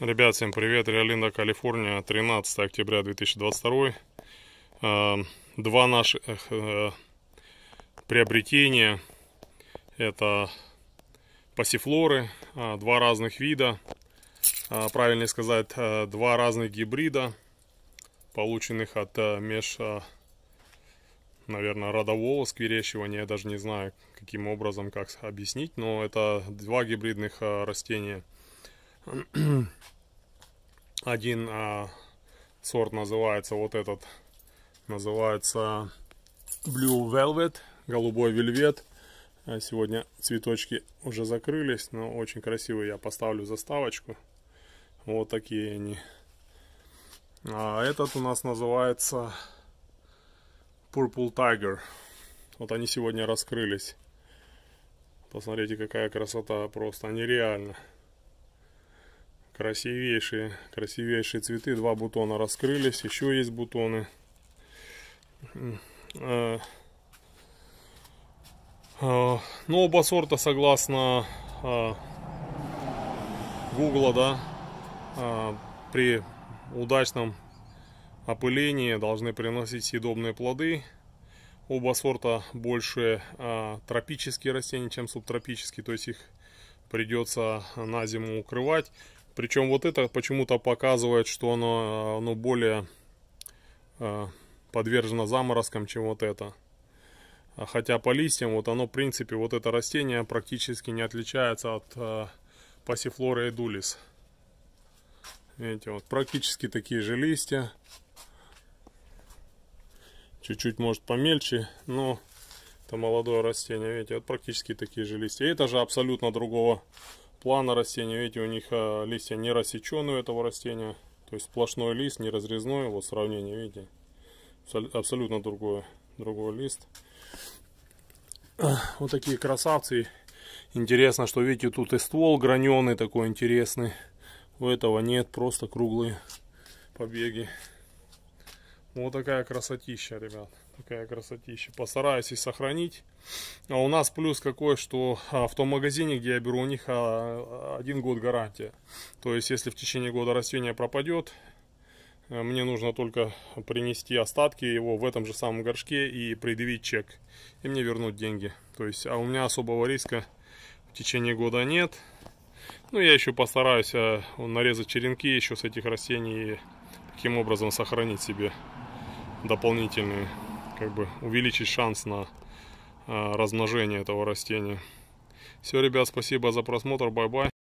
Ребят, всем привет, Реолинда, Калифорния, 13 октября 2022. А, два наших э, приобретения. Это пассифлоры, а, два разных вида, а, правильнее сказать, э, два разных гибрида, полученных от э, меж, наверное, родового скверещивания, я даже не знаю, каким образом, как объяснить, но это два гибридных растения – Один а, сорт называется вот этот, называется Blue Velvet, голубой вельвет. Э, сегодня цветочки уже закрылись, но очень красивые. Я поставлю заставочку. Вот такие они. А этот у нас называется Purple Tiger. Вот они сегодня раскрылись. Посмотрите, какая красота просто нереально красивейшие, красивейшие цветы. Два бутона раскрылись, еще есть бутоны. Э. Э, Но ну, оба сорта, согласно э, Гугла, да, при удачном опылении должны приносить съедобные плоды. Оба сорта больше тропические растения, чем субтропические, то есть их придется на зиму укрывать. Причем вот это почему-то показывает, что оно, э, оно более э, подвержено заморозкам, чем вот это. А хотя по листьям, вот оно, в принципе, вот это растение практически не отличается от э, пассифлора и дулис. Видите, вот практически такие же листья. Чуть-чуть, может, помельче, но это молодое растение. Видите, вот практически такие же листья. И это же абсолютно другого плана растения. Видите, у них а, листья не рассечены у этого растения. То есть сплошной лист, не разрезной. Вот сравнение, видите. Абсолютно другое, другой лист. Вот такие красавцы. Интересно, что видите, тут и ствол граненый такой интересный. У этого нет, просто круглые побеги. Вот такая красотища, ребят. Какая красотища. Постараюсь и сохранить. А у нас плюс какой, что а, в том магазине, где я беру, у них а, один год гарантия. То есть, если в течение года растение пропадет, э, мне нужно только принести остатки его в этом же самом горшке и предъявить чек. И мне вернут деньги. То есть, а у меня особого риска в течение года нет. Ну, я еще постараюсь э, нарезать черенки еще с этих растений и таким образом сохранить себе дополнительные как бы увеличить шанс на э, размножение этого растения. Все, ребят, спасибо за просмотр, бай-бай.